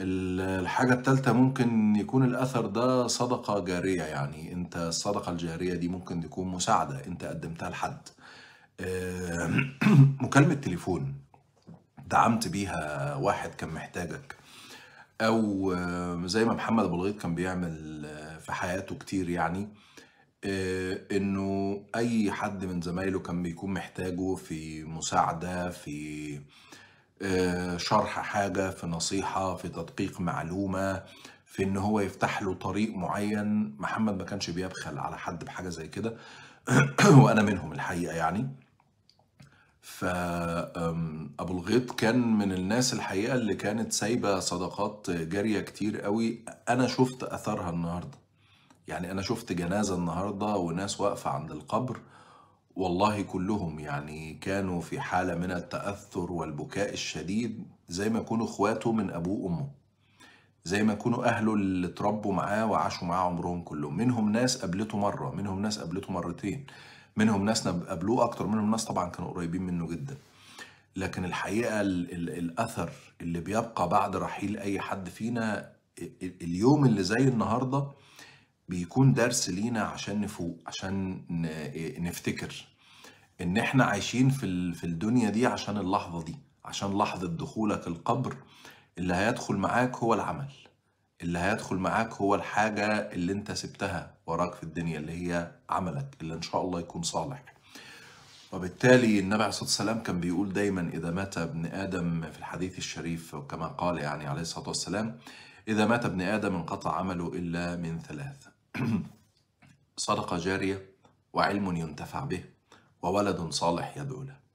الحاجة التالتة ممكن يكون الأثر ده صدقة جارية يعني أنت الصدقة الجارية دي ممكن تكون مساعدة أنت قدمتها لحد آه، مكالمة تليفون دعمت بيها واحد كان محتاجك أو آه، زي ما محمد أبو الغيط كان بيعمل آه، في حياته كتير يعني إنه أي حد من زمايله كان بيكون محتاجه في مساعدة في آه، شرح حاجة في نصيحة في تدقيق معلومة في ان هو يفتح له طريق معين محمد ما كانش بيبخل على حد بحاجة زي كده وانا منهم الحقيقة يعني فأبو الغيط كان من الناس الحقيقة اللي كانت سايبة صدقات جارية كتير قوي أنا شفت أثرها النهاردة يعني أنا شفت جنازة النهاردة وناس واقفة عند القبر والله كلهم يعني كانوا في حالة من التأثر والبكاء الشديد زي ما يكونوا اخواته من أبوه وأمه زي ما يكونوا أهله اللي اتربوا معاه وعاشوا معاه عمرهم كلهم منهم ناس قابلته مرة منهم ناس قابلته مرتين منهم ناس قابلوه أكتر منهم ناس طبعا كانوا قريبين منه جدا لكن الحقيقة الـ الـ الأثر اللي بيبقى بعد رحيل أي حد فينا اليوم اللي زي النهارده بيكون درس لينا عشان نفوق عشان نفتكر ان احنا عايشين في في الدنيا دي عشان اللحظه دي عشان لحظه دخولك القبر اللي هيدخل معاك هو العمل اللي هيدخل معاك هو الحاجه اللي انت سبتها وراك في الدنيا اللي هي عملك اللي ان شاء الله يكون صالح وبالتالي النبي عليه الصلاه والسلام كان بيقول دايما اذا مات ابن ادم في الحديث الشريف كما قال يعني عليه الصلاه والسلام اذا مات ابن ادم انقطع عمله الا من ثلاث صدقه جاريه وعلم ينتفع به وولد صالح يدعو له